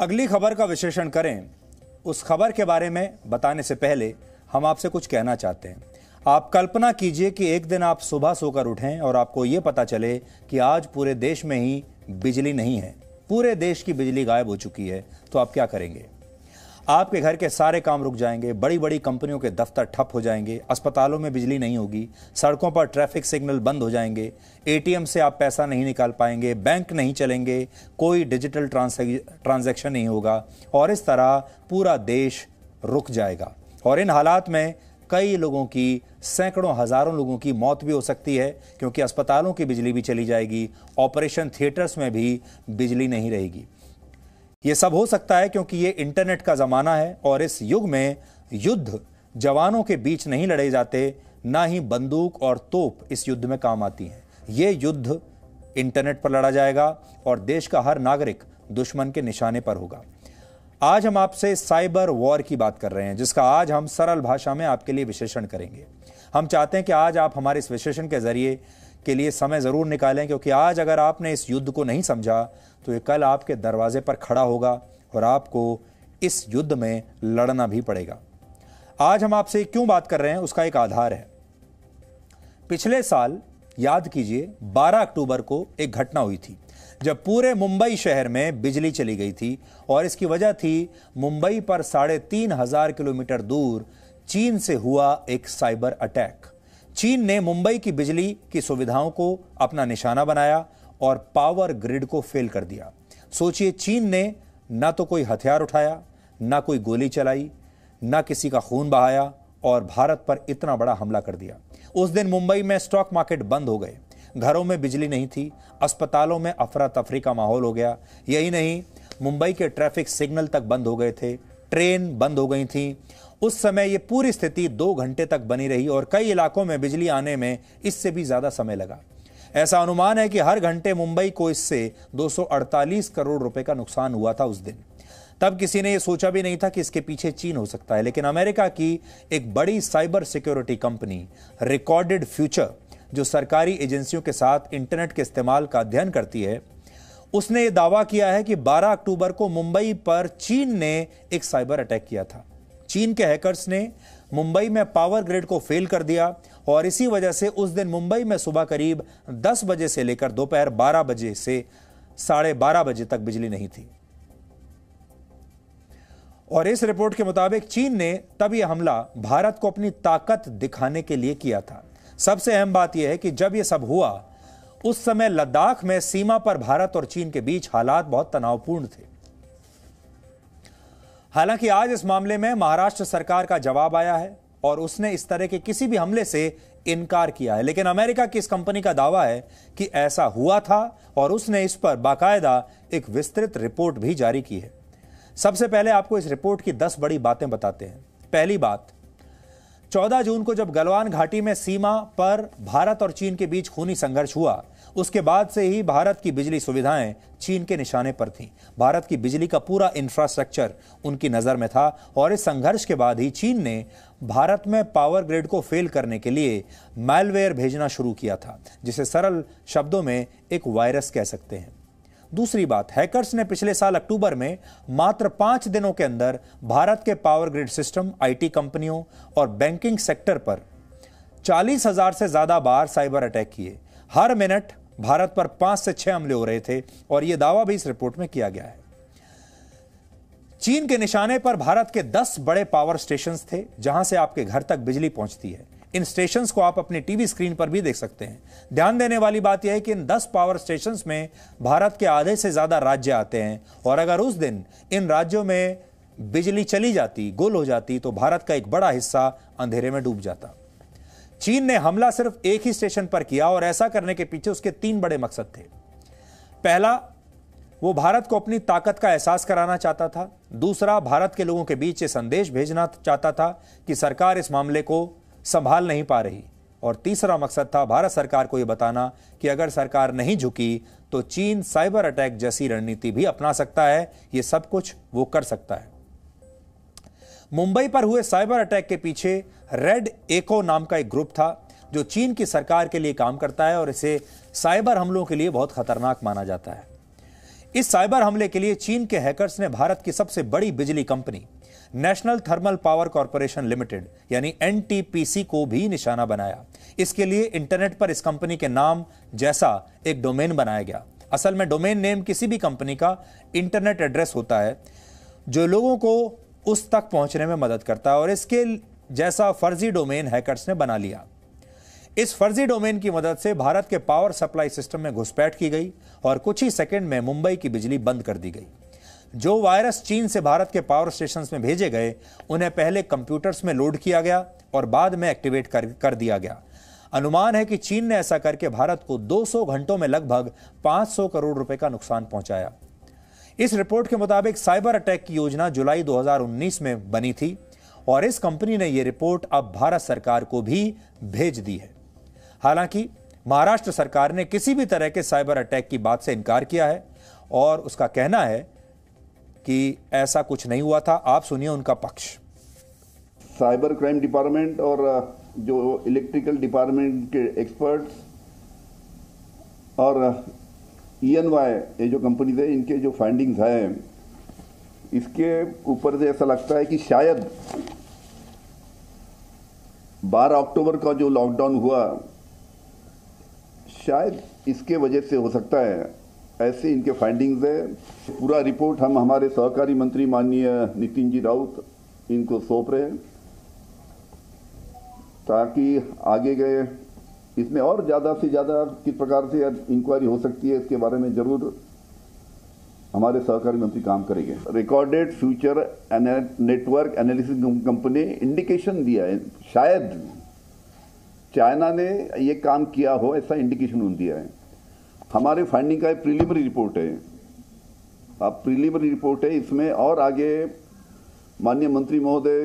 अगली खबर का विश्लेषण करें उस खबर के बारे में बताने से पहले हम आपसे कुछ कहना चाहते हैं आप कल्पना कीजिए कि एक दिन आप सुबह सोकर उठें और आपको ये पता चले कि आज पूरे देश में ही बिजली नहीं है पूरे देश की बिजली गायब हो चुकी है तो आप क्या करेंगे आपके घर के सारे काम रुक जाएंगे बड़ी बड़ी कंपनियों के दफ्तर ठप हो जाएंगे अस्पतालों में बिजली नहीं होगी सड़कों पर ट्रैफिक सिग्नल बंद हो जाएंगे एटीएम से आप पैसा नहीं निकाल पाएंगे बैंक नहीं चलेंगे कोई डिजिटल ट्रांजैक्शन नहीं होगा और इस तरह पूरा देश रुक जाएगा और इन हालात में कई लोगों की सैकड़ों हज़ारों लोगों की मौत भी हो सकती है क्योंकि अस्पतालों की बिजली भी चली जाएगी ऑपरेशन थिएटर्स में भी बिजली नहीं रहेगी ये सब हो सकता है क्योंकि ये इंटरनेट का ज़माना है और इस युग में युद्ध जवानों के बीच नहीं लड़े जाते ना ही बंदूक और तोप इस युद्ध में काम आती हैं ये युद्ध इंटरनेट पर लड़ा जाएगा और देश का हर नागरिक दुश्मन के निशाने पर होगा आज हम आपसे साइबर वॉर की बात कर रहे हैं जिसका आज हम सरल भाषा में आपके लिए विशेषण करेंगे हम चाहते हैं कि आज आप हमारे इस विशेषण के जरिए के लिए समय ज़रूर निकालें क्योंकि आज अगर आपने इस युद्ध को नहीं समझा तो ये कल आपके दरवाजे पर खड़ा होगा और आपको इस युद्ध में लड़ना भी पड़ेगा आज हम आपसे क्यों बात कर रहे हैं उसका एक आधार है पिछले साल याद कीजिए 12 अक्टूबर को एक घटना हुई थी जब पूरे मुंबई शहर में बिजली चली गई थी और इसकी वजह थी मुंबई पर साढ़े तीन हजार किलोमीटर दूर चीन से हुआ एक साइबर अटैक चीन ने मुंबई की बिजली की सुविधाओं को अपना निशाना बनाया और पावर ग्रिड को फेल कर दिया सोचिए चीन ने ना तो कोई हथियार उठाया ना कोई गोली चलाई ना किसी का खून बहाया और भारत पर इतना बड़ा हमला कर दिया उस दिन मुंबई में स्टॉक मार्केट बंद हो गए घरों में बिजली नहीं थी अस्पतालों में अफरा तफरी का माहौल हो गया यही नहीं मुंबई के ट्रैफिक सिग्नल तक बंद हो गए थे ट्रेन बंद हो गई थी उस समय ये पूरी स्थिति दो घंटे तक बनी रही और कई इलाकों में बिजली आने में इससे भी ज़्यादा समय लगा ऐसा अनुमान है कि हर घंटे मुंबई को इससे 248 करोड़ रुपए का नुकसान हुआ था उस दिन तब किसी ने यह सोचा भी नहीं था कि इसके पीछे चीन हो सकता है लेकिन अमेरिका की एक बड़ी cyber security company Recorded Future जो सरकारी एजेंसियों के साथ इंटरनेट के इस्तेमाल का अध्ययन करती है उसने यह दावा किया है कि 12 अक्टूबर को मुंबई पर चीन ने एक साइबर अटैक किया था चीन के हैकर्स ने मुंबई में पावर ग्रिड को फेल कर दिया और इसी वजह से उस दिन मुंबई में सुबह करीब 10 बजे से लेकर दोपहर 12 बजे से साढ़े बारह बजे तक बिजली नहीं थी और इस रिपोर्ट के मुताबिक चीन ने तब यह हमला भारत को अपनी ताकत दिखाने के लिए किया था सबसे अहम बात यह है कि जब यह सब हुआ उस समय लद्दाख में सीमा पर भारत और चीन के बीच हालात बहुत तनावपूर्ण थे हालांकि आज इस मामले में महाराष्ट्र सरकार का जवाब आया है और उसने इस तरह के किसी भी हमले से इनकार किया है लेकिन अमेरिका की इस कंपनी का दावा है कि ऐसा हुआ था और उसने इस पर बाकायदा एक विस्तृत रिपोर्ट भी जारी की है सबसे पहले आपको इस रिपोर्ट की दस बड़ी बातें बताते हैं पहली बात 14 जून को जब गलवान घाटी में सीमा पर भारत और चीन के बीच खूनी संघर्ष हुआ उसके बाद से ही भारत की बिजली सुविधाएं चीन के निशाने पर थीं भारत की बिजली का पूरा इंफ्रास्ट्रक्चर उनकी नज़र में था और इस संघर्ष के बाद ही चीन ने भारत में पावर ग्रिड को फेल करने के लिए मैलवेयर भेजना शुरू किया था जिसे सरल शब्दों में एक वायरस कह सकते हैं दूसरी बात हैकर्स ने पिछले साल अक्टूबर में मात्र पांच दिनों के अंदर भारत के पावर ग्रिड सिस्टम आईटी कंपनियों और बैंकिंग सेक्टर पर चालीस हजार से ज्यादा बार साइबर अटैक किए हर मिनट भारत पर पांच से छह हमले हो रहे थे और यह दावा भी इस रिपोर्ट में किया गया है चीन के निशाने पर भारत के दस बड़े पावर स्टेशन थे जहां से आपके घर तक बिजली पहुंचती है इन स्टेशन को आप अपनी टीवी स्क्रीन पर भी देख सकते हैं ध्यान देने वाली बात यह है कि इन 10 पावर स्टेशन में भारत के आधे से ज़्यादा राज्य आते हैं और अगर उस दिन इन राज्यों में बिजली चली जाती गुल हो जाती तो भारत का एक बड़ा हिस्सा अंधेरे में डूब जाता चीन ने हमला सिर्फ एक ही स्टेशन पर किया और ऐसा करने के पीछे उसके तीन बड़े मकसद थे पहला वो भारत को अपनी ताकत का एहसास कराना चाहता था दूसरा भारत के लोगों के बीच ये संदेश भेजना चाहता था कि सरकार इस मामले को संभाल नहीं पा रही और तीसरा मकसद था भारत सरकार को यह बताना कि अगर सरकार नहीं झुकी तो चीन साइबर अटैक जैसी रणनीति भी अपना सकता है ये सब कुछ वो कर सकता है मुंबई पर हुए साइबर अटैक के पीछे रेड एको नाम का एक ग्रुप था जो चीन की सरकार के लिए काम करता है और इसे साइबर हमलों के लिए बहुत खतरनाक माना जाता है इस साइबर हमले के लिए चीन के हैकर्स ने भारत की सबसे बड़ी बिजली company National Thermal Power Corporation Limited यानी एनटीपीसी को भी निशाना बनाया इसके लिए इंटरनेट पर इस कंपनी के नाम जैसा एक डोमेन बनाया गया असल में डोमेन नेम किसी भी कंपनी का इंटरनेट एड्रेस होता है जो लोगों को उस तक पहुंचने में मदद करता है और इसके जैसा फर्जी डोमेन हैकर्स ने बना लिया इस फर्जी डोमेन की मदद से भारत के पावर सप्लाई सिस्टम में घुसपैठ की गई और कुछ ही सेकंड में मुंबई की बिजली बंद कर दी गई जो वायरस चीन से भारत के पावर स्टेशन में भेजे गए उन्हें पहले कंप्यूटर्स में लोड किया गया और बाद में एक्टिवेट कर, कर दिया गया अनुमान है कि चीन ने ऐसा करके भारत को 200 घंटों में लगभग 500 करोड़ रुपए का नुकसान पहुंचाया इस रिपोर्ट के मुताबिक साइबर अटैक की योजना जुलाई 2019 में बनी थी और इस कंपनी ने यह रिपोर्ट अब भारत सरकार को भी भेज दी है हालांकि महाराष्ट्र सरकार ने किसी भी तरह के साइबर अटैक की बात से इनकार किया है और उसका कहना है कि ऐसा कुछ नहीं हुआ था आप सुनिए उनका पक्ष साइबर क्राइम डिपार्टमेंट और जो इलेक्ट्रिकल डिपार्टमेंट के एक्सपर्ट्स और ई एन वाई ये जो कंपनी है इनके जो फाइंडिंग्स हैं इसके ऊपर से ऐसा लगता है कि शायद 12 अक्टूबर का जो लॉकडाउन हुआ शायद इसके वजह से हो सकता है ऐसे इनके फाइंडिंग्स है पूरा रिपोर्ट हम हमारे सहकारी मंत्री माननीय नितिन जी राउत इनको सौंप रहे हैं ताकि आगे गए इसमें और ज़्यादा से ज़्यादा किस प्रकार से इंक्वायरी हो सकती है इसके बारे में ज़रूर हमारे सहकारी मंत्री काम करेंगे Recorded Future network analysis company indication दिया है शायद चाइना ने ये काम किया हो ऐसा इंडिकेशन उन्होंने दिया है हमारे फाइंडिंग का एक प्रीलिमरी रिपोर्ट है अब प्रीलिमरी रिपोर्ट है इसमें और आगे माननीय मंत्री महोदय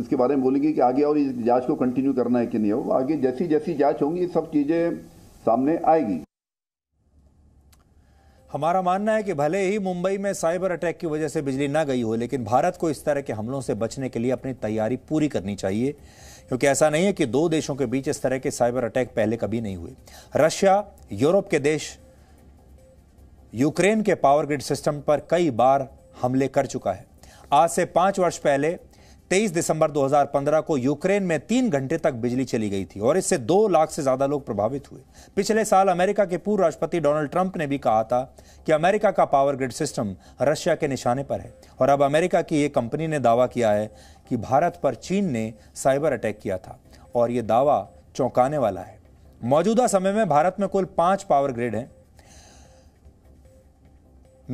इसके बारे में बोलेंगे कि आगे और इस जांच को कंटिन्यू करना है कि नहीं हो आगे जैसी जैसी जांच होंगी सब चीज़ें सामने आएगी हमारा मानना है कि भले ही मुंबई में साइबर अटैक की वजह से बिजली ना गई हो लेकिन भारत को इस तरह के हमलों से बचने के लिए अपनी तैयारी पूरी करनी चाहिए क्योंकि ऐसा नहीं है कि दो देशों के बीच इस तरह के साइबर अटैक पहले कभी नहीं हुए रशिया यूरोप के देश यूक्रेन के पावर ग्रिड सिस्टम पर कई बार हमले कर चुका है आज से पांच वर्ष पहले 23 दिसंबर 2015 को यूक्रेन में तीन घंटे तक बिजली चली गई थी और इससे दो लाख से ज्यादा लोग प्रभावित हुए पिछले साल अमेरिका के पूर्व राष्ट्रपति डोनाल्ड ट्रंप ने भी कहा था कि अमेरिका का पावर ग्रिड सिस्टम रशिया के निशाने पर है और अब अमेरिका की ये कंपनी ने दावा किया है कि भारत पर चीन ने साइबर अटैक किया था और ये दावा चौंकाने वाला है मौजूदा समय में भारत में कुल पांच पावर ग्रिड हैं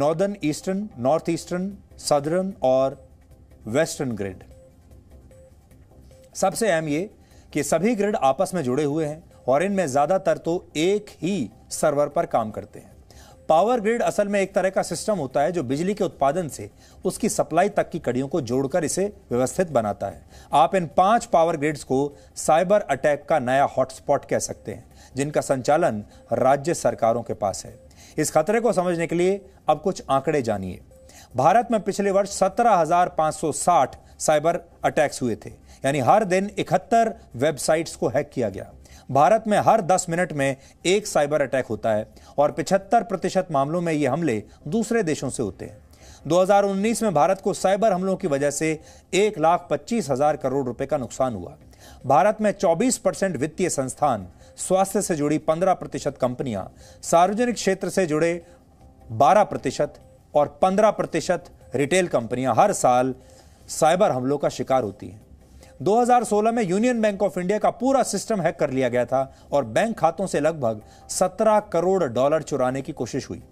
northern eastern north eastern southern और वेस्टर्न ग्रिड सबसे अहम ये कि सभी ग्रिड आपस में जुड़े हुए हैं और इनमें ज़्यादातर तो एक ही सर्वर पर काम करते हैं पावर ग्रिड असल में एक तरह का सिस्टम होता है जो बिजली के उत्पादन से उसकी सप्लाई तक की कड़ियों को जोड़कर इसे व्यवस्थित बनाता है आप इन पांच पावर ग्रिड्स को साइबर अटैक का नया हॉटस्पॉट कह सकते हैं जिनका संचालन राज्य सरकारों के पास है इस खतरे को समझने के लिए अब कुछ आंकड़े जानिए भारत में पिछले वर्ष सत्रह साइबर अटैक्स हुए थे यानी हर दिन इकहत्तर वेबसाइट्स को हैक किया गया भारत में हर 10 मिनट में एक साइबर अटैक होता है और 75 प्रतिशत मामलों में ये हमले दूसरे देशों से होते हैं 2019 में भारत को साइबर हमलों की वजह से एक लाख पच्चीस हजार करोड़ रुपए का नुकसान हुआ भारत में 24 परसेंट वित्तीय संस्थान स्वास्थ्य से जुड़ी 15 प्रतिशत कंपनियां सार्वजनिक क्षेत्र से जुड़े 12 प्रतिशत और 15 प्रतिशत रिटेल कंपनियां हर साल साइबर हमलों का शिकार होती है 2016 में यूनियन बैंक ऑफ इंडिया का पूरा सिस्टम हैक कर लिया गया था और बैंक खातों से लगभग 17 करोड़ डॉलर चुराने की कोशिश हुई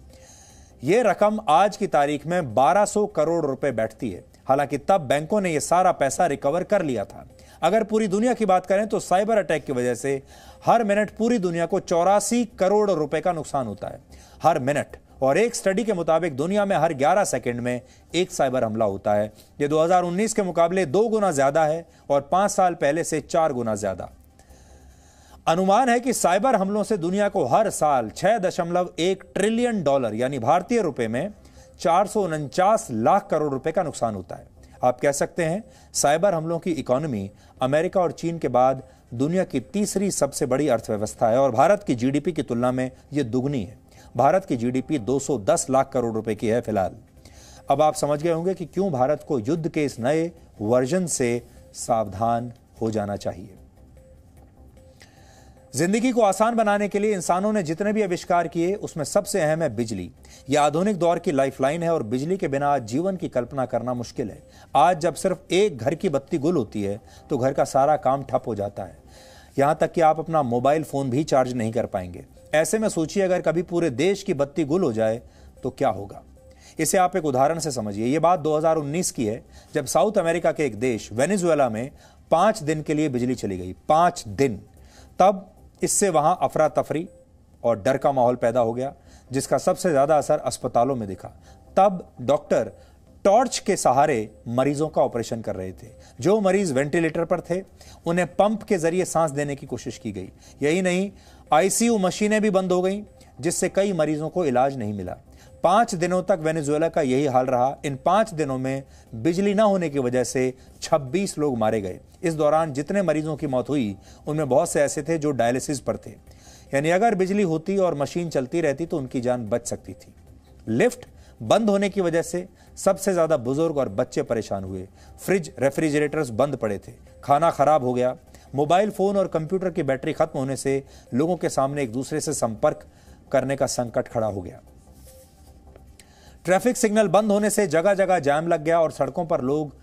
ये रकम आज की तारीख में 1200 करोड़ रुपए बैठती है हालांकि तब बैंकों ने यह सारा पैसा रिकवर कर लिया था अगर पूरी दुनिया की बात करें तो साइबर अटैक की वजह से हर मिनट पूरी दुनिया को चौरासी करोड़ रुपए का नुकसान होता है हर मिनट और एक स्टडी के मुताबिक दुनिया में हर 11 सेकंड में एक साइबर हमला होता है ये 2019 के मुकाबले दो गुना ज़्यादा है और पांच साल पहले से चार गुना ज़्यादा अनुमान है कि साइबर हमलों से दुनिया को हर साल छह दशमलव एक ट्रिलियन डॉलर यानी भारतीय रुपए में चार लाख करोड़ रुपए का नुकसान होता है आप कह सकते हैं साइबर हमलों की इकोनॉमी अमेरिका और चीन के बाद दुनिया की तीसरी सबसे बड़ी अर्थव्यवस्था है और भारत की जीडीपी की तुलना में यह दुगनी है भारत की जीडीपी 210 लाख करोड़ रुपए की है फिलहाल अब आप समझ गए होंगे कि क्यों भारत को युद्ध के इस नए वर्जन से सावधान हो जाना चाहिए जिंदगी को आसान बनाने के लिए इंसानों ने जितने भी आविष्कार किए उसमें सबसे अहम है बिजली यह आधुनिक दौर की लाइफलाइन है और बिजली के बिना आज जीवन की कल्पना करना मुश्किल है आज जब सिर्फ एक घर की बत्ती गुल होती है तो घर का सारा काम ठप हो जाता है यहां तक कि आप अपना मोबाइल फ़ोन भी चार्ज नहीं कर पाएंगे ऐसे में सोचिए अगर कभी पूरे देश की बत्ती गुल हो जाए तो क्या होगा इसे आप एक उदाहरण से समझिए ये बात 2019 की है जब साउथ अमेरिका के एक देश वेनेजुएला में पांच दिन के लिए बिजली चली गई पांच दिन तब इससे वहां अफरा तफरी और डर का माहौल पैदा हो गया जिसका सबसे ज़्यादा असर अस्पतालों में दिखा तब डॉक्टर टॉर्च के सहारे मरीजों का ऑपरेशन कर रहे थे जो मरीज वेंटिलेटर पर थे उन्हें पंप के जरिए सांस देने की कोशिश की गई यही नहीं आईसीयू मशीनें भी बंद हो गईं जिससे कई मरीजों को इलाज नहीं मिला पांच दिनों तक वेनेजुएला का यही हाल रहा इन पांच दिनों में बिजली न होने की वजह से 26 लोग मारे गए इस दौरान जितने मरीजों की मौत हुई उनमें बहुत से ऐसे थे जो डायलिसिस पर थे यानी अगर बिजली होती और मशीन चलती रहती तो उनकी जान बच सकती थी लिफ्ट बंद होने की वजह से सबसे ज़्यादा बुजुर्ग और बच्चे परेशान हुए फ्रिज रेफ्रिजरेटर्स बंद पड़े थे खाना खराब हो गया मोबाइल फ़ोन और कंप्यूटर की बैटरी खत्म होने से लोगों के सामने एक दूसरे से संपर्क करने का संकट खड़ा हो गया ट्रैफिक सिग्नल बंद होने से जगह जगह जाम लग गया और सड़कों पर लोग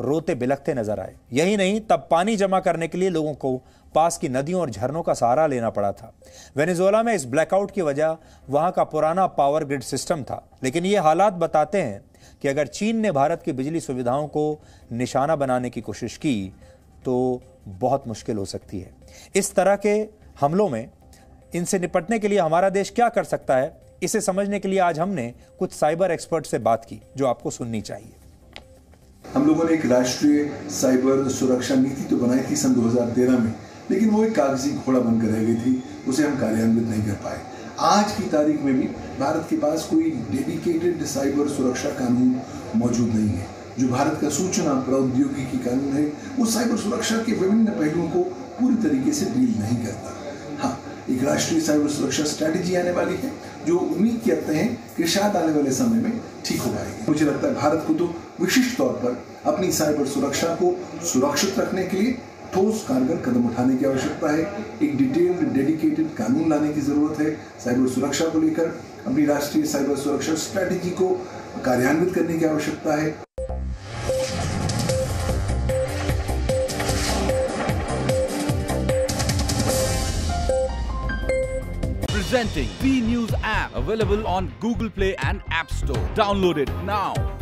रोते बिलखते नजर आए यही नहीं तब पानी जमा करने के लिए लोगों को पास की नदियों और झरनों का सहारा लेना पड़ा था वेनेजुएला में इस ब्लैकआउट की वजह वहां का पुराना पावर ग्रिड सिस्टम था लेकिन ये हालात बताते हैं कि अगर चीन ने भारत की बिजली सुविधाओं को निशाना बनाने की कोशिश की तो बहुत मुश्किल हो सकती है इस तरह के हमलों में इनसे निपटने के लिए हमारा देश क्या कर सकता है इसे समझने के लिए आज हमने कुछ साइबर एक्सपर्ट से बात की जो आपको सुननी चाहिए हम लोगों ने एक राष्ट्रीय साइबर सुरक्षा नीति तो बनाई थी सन 2013 में लेकिन वो एक कागजी घोड़ा बनकर रह गई थी उसे हम कार्यान्वित नहीं कर पाए आज की तारीख में भी भारत के पास कोई डेडिकेटेड साइबर सुरक्षा कानून मौजूद नहीं है जो भारत का सूचना प्रौद्योगिकी कानून है वो साइबर सुरक्षा के विभिन्न पहलुओं को पूरी तरीके से डील नहीं करता हाँ एक राष्ट्रीय साइबर सुरक्षा स्ट्रैटेजी आने वाली है जो उम्मीद करते हैं कि शायद आने वाले समय में ठीक हो पाएगी मुझे लगता है भारत को तो विशिष्ट तौर पर अपनी साइबर सुरक्षा को सुरक्षित रखने के लिए ठोस कारगर कदम उठाने की आवश्यकता है एक डिटेल्ड डेडिकेटेड कानून लाने की ज़रूरत है साइबर सुरक्षा को लेकर अपनी राष्ट्रीय साइबर सुरक्षा स्ट्रैटेजी को कार्यान्वित करने की आवश्यकता है presenting B News app available on Google Play and App Store. Download it now.